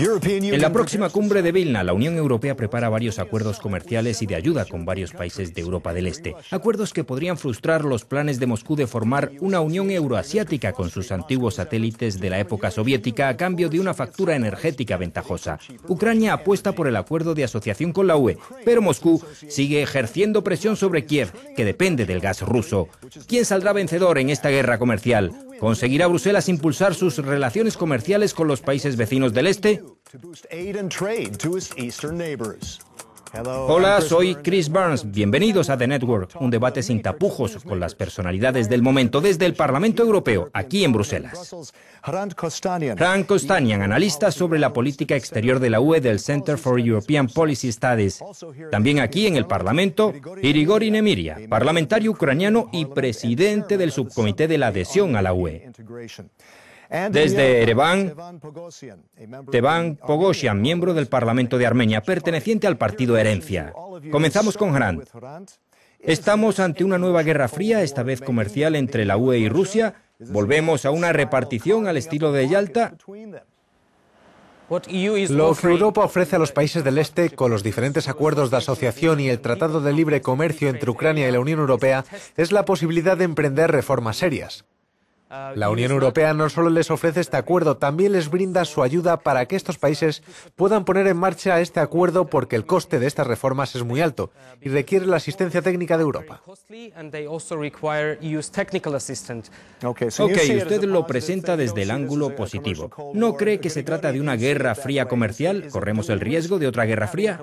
En la próxima cumbre de Vilna, la Unión Europea prepara varios acuerdos comerciales y de ayuda con varios países de Europa del Este, acuerdos que podrían frustrar los planes de Moscú de formar una Unión Euroasiática con sus antiguos satélites de la época soviética a cambio de una factura energética ventajosa. Ucrania apuesta por el acuerdo de asociación con la UE, pero Moscú sigue ejerciendo presión sobre Kiev, que depende del gas ruso. ¿Quién saldrá vencedor en esta guerra comercial? conseguirá Bruselas impulsar sus relaciones comerciales con los países vecinos del este. Hola, soy Chris Burns. Bienvenidos a The Network, un debate sin tapujos con las personalidades del momento desde el Parlamento Europeo, aquí en Bruselas. Rand Kostanian, analista sobre la política exterior de la UE del Center for European Policy Studies. También aquí en el Parlamento, Irigori Nemiria, parlamentario ucraniano y presidente del subcomité de la adhesión a la UE. Desde Ereván, Teban Pogosian, miembro del Parlamento de Armenia, perteneciente al partido Herencia. Comenzamos con Harant. Estamos ante una nueva guerra fría, esta vez comercial entre la UE y Rusia. Volvemos a una repartición al estilo de Yalta. E Lo que Europa ofrece a los países del Este con los diferentes acuerdos de asociación y el Tratado de Libre Comercio entre Ucrania y la Unión Europea es la posibilidad de emprender reformas serias. La Unión Europea no solo les ofrece este acuerdo, también les brinda su ayuda para que estos países puedan poner en marcha este acuerdo porque el coste de estas reformas es muy alto y requiere la asistencia técnica de Europa. Ok, usted lo presenta desde el ángulo positivo. ¿No cree que se trata de una guerra fría comercial? ¿Corremos el riesgo de otra guerra fría?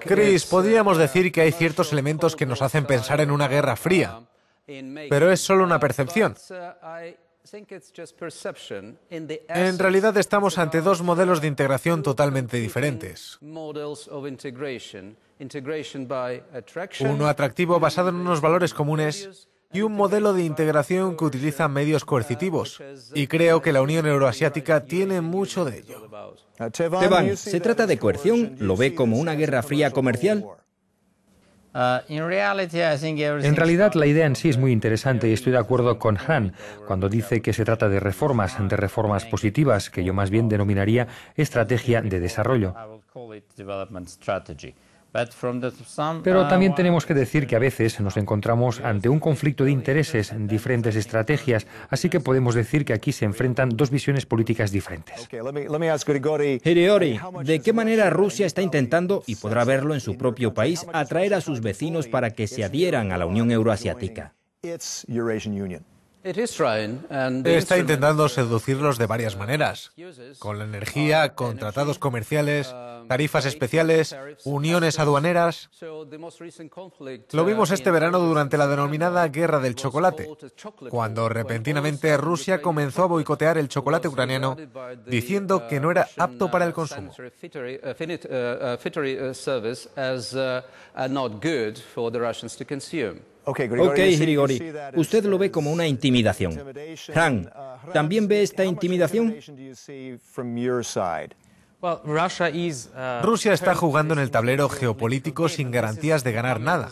Chris, uh, podríamos decir que hay ciertos elementos que nos hacen pensar en una guerra fría. Pero es solo una percepción. Uh, en realidad estamos ante dos modelos de integración totalmente diferentes. Uno atractivo basado en unos valores comunes y un modelo de integración que utiliza medios uh, coercitivos. Y creo que la Unión Euroasiática tiene mucho de ello. Teban, ¿se trata de coerción? ¿Lo ve como una guerra fría comercial? Uh, en realidad la idea en sí es muy interesante y estoy de acuerdo con Hahn cuando dice que se trata de reformas, de reformas positivas, que yo más bien denominaría estrategia de desarrollo. Pero uh, también tenemos que decir que a veces nos encontramos ante un conflicto de intereses, diferentes estrategias, así que podemos decir que aquí se enfrentan dos visiones políticas diferentes. Hiriori, eh, ¿de qué manera Rusia está intentando, y podrá verlo en su propio país, atraer a sus vecinos para que se adhieran a la Unión Euroasiática? Está intentando seducirlos de varias maneras, con la energía, uh, con tratados comerciales, um, tarifas especiales, uniones uh, aduaneras. Lo vimos uh, este verano durante la denominada Guerra del Chocolate, cuando repentinamente Rusia comenzó a boicotear el chocolate ucraniano, diciendo que no era apto para el consumo. Ok, Grigori, usted lo ve uh, como una intimidación. Han, uh, ¿también ve esta intimidación? Uh, Rusia está jugando en el tablero geopolítico sin garantías de ganar nada.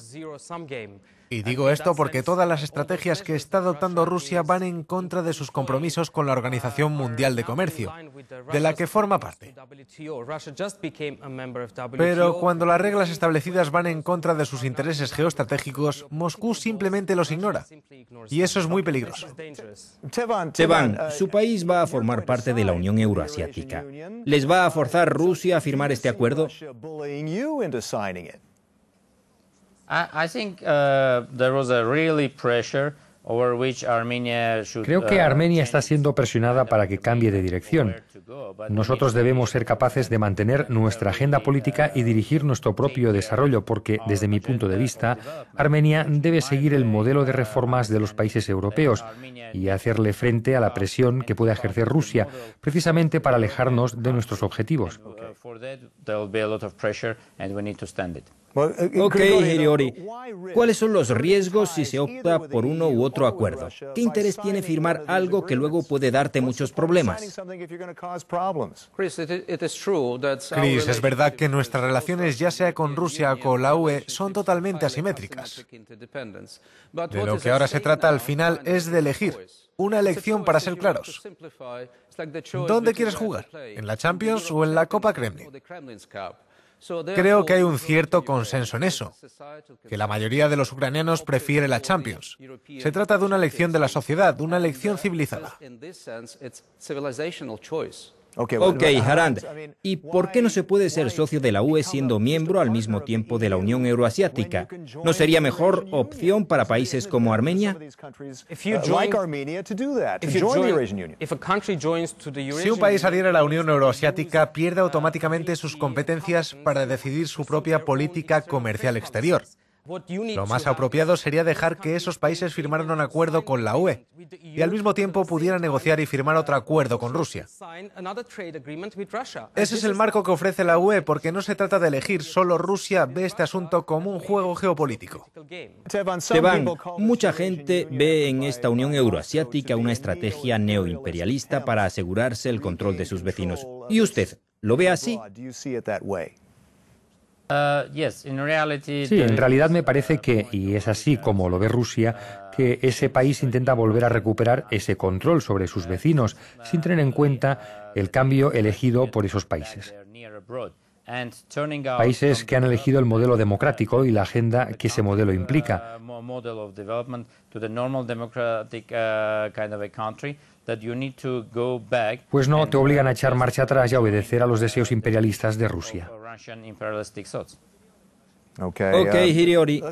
Y digo esto porque todas las estrategias que está adoptando Rusia van en contra de sus compromisos con la Organización Mundial de Comercio, de la que forma parte. Pero cuando las reglas establecidas van en contra de sus intereses geoestratégicos, Moscú simplemente los ignora. Y eso es muy peligroso. Teban, su eh, país va a formar parte de la Unión Euroasiática. ¿Les va a forzar Rusia a firmar este acuerdo? Creo que uh, Armenia está siendo presionada para que cambie de dirección. Nosotros debemos ser capaces de mantener nuestra agenda política y dirigir nuestro propio desarrollo, porque, desde mi punto de vista, Armenia debe seguir el modelo de reformas de los países europeos y hacerle frente a la presión que puede ejercer Rusia, precisamente para alejarnos de nuestros objetivos. Uh, ok, Hiriori. ¿Cuáles son los riesgos si se opta por uno u otro acuerdo? ¿Qué interés tiene firmar algo que luego puede darte muchos problemas? Chris, es verdad que nuestras relaciones, ya sea con Rusia o con la UE, son totalmente asimétricas. De lo que ahora se trata al final es de elegir. Una elección para ser claros. ¿Dónde quieres jugar? ¿En la Champions o en la Copa Kremlin? Creo que hay un cierto consenso en eso, que la mayoría de los ucranianos prefiere la Champions. Se trata de una elección de la sociedad, una elección uh, civilizada. Ok, Harand, ¿y por qué no se puede ser socio de la UE e siendo miembro al mismo tiempo de la Unión Euroasiática? ¿No sería mejor opción para países como Armenia? Uh, si un país adhiere a la Unión Euroasiática, pierde automáticamente sus competencias para decidir su propia política comercial exterior. Lo más apropiado sería dejar que esos países firmaran un acuerdo con la UE y al mismo tiempo pudieran negociar y firmar otro acuerdo con Rusia. Ese es el marco que ofrece la UE porque no se trata de elegir, solo Rusia ve este asunto como un juego geopolítico. Teban, mucha gente ve en esta Unión Euroasiática una estrategia neoimperialista para asegurarse el control de sus vecinos. ¿Y usted lo ve así? Uh, sí, en realidad me parece que, y es así como lo ve Rusia, que ese país intenta volver a recuperar ese control sobre sus vecinos, sin tener en cuenta el cambio elegido por esos países. Países que han elegido el modelo democrático y la agenda que ese modelo implica. Uh, pues no, te obligan a echar marcha atrás y a obedecer a los deseos imperialistas de Rusia ok, Hiriori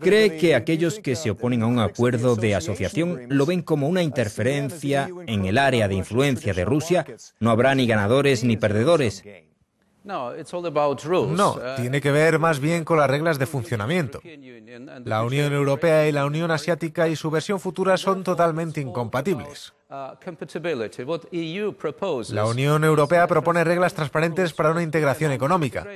cree que aquellos que se oponen a un acuerdo de asociación lo ven como una interferencia en el área de influencia de Rusia. No habrá ni ganadores ni perdedores. No, uh, tiene que ver más bien con las reglas de funcionamiento. La Unión Europea y la Unión Asiática y su versión futura son totalmente incompatibles. Ah, e la Unión Europea propone reglas transparentes para una integración económica.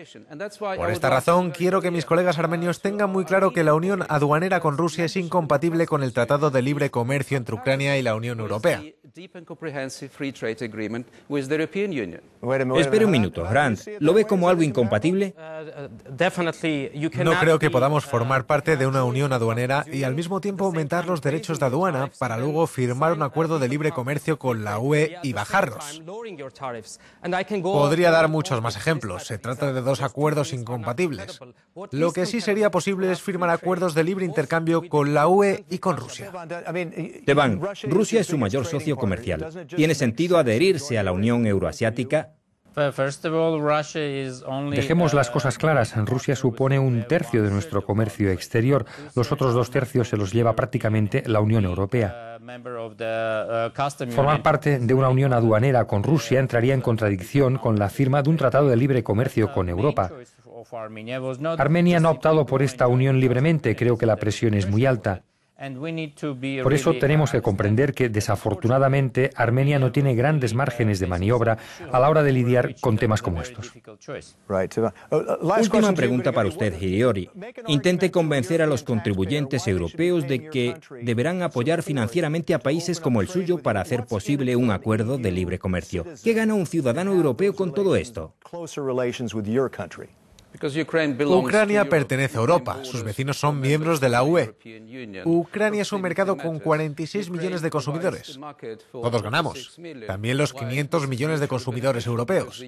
Por esta razón, quiero que mis colegas armenios tengan muy claro que la unión aduanera con Rusia es incompatible con el Tratado de Libre Comercio entre Ucrania y la Unión Europea. Espere Espera un minuto, Grant ¿Lo ve como algo incompatible? Uh, uh, no creo que podamos uh, formar parte de una unión aduanera y al mismo tiempo aumentar los derechos de aduana para luego firmar un acuerdo de libre comercio con la UE y bajarlos. Podría dar muchos más ejemplos. Se trata de dos acuerdos incompatibles. Lo que sí sería posible es firmar acuerdos de libre intercambio con la UE y con Rusia. Teban, Rusia es su mayor socio comercial. ¿Tiene sentido adherirse a la Unión Euroasiática? Dejemos las cosas claras. Rusia supone un tercio de nuestro comercio exterior. Los otros dos tercios se los lleva prácticamente la Unión Europea. Formar parte de una unión aduanera con Rusia entraría en contradicción con la firma de un tratado de libre comercio con Europa. Armenia no ha optado por esta unión libremente. Creo que la presión es muy alta. Por eso tenemos que comprender que, desafortunadamente, Armenia no tiene grandes márgenes de maniobra a la hora de lidiar con temas como estos. Uh, uh, Última pregunta para usted, Hiriori. Intente convencer a los contribuyentes europeos de que deberán apoyar financieramente a países como el suyo para hacer posible un acuerdo de libre comercio. ¿Qué gana un ciudadano europeo con todo esto? Ucrania pertenece a Europa, sus vecinos son miembros de la UE. Ucrania es un mercado con 46 millones de consumidores. Todos ganamos, también los 500 millones de consumidores europeos.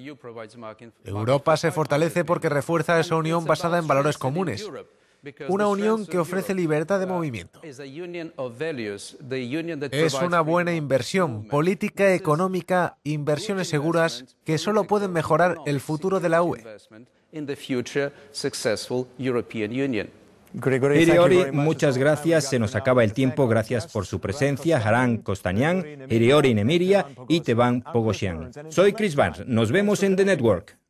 Europa se fortalece porque refuerza esa unión basada en valores comunes. Una unión que ofrece libertad de uh, movimiento. Es una buena inversión, política económica, inversiones seguras que solo pueden mejorar el futuro de la UE in the future successful European Union. muchas gracias. Se nos acaba el tiempo. Gracias por su presencia. Haran Costañán, Iriori Nemiria y Teban Pogosian. Soy Chris Barnes. Nos vemos en The Network.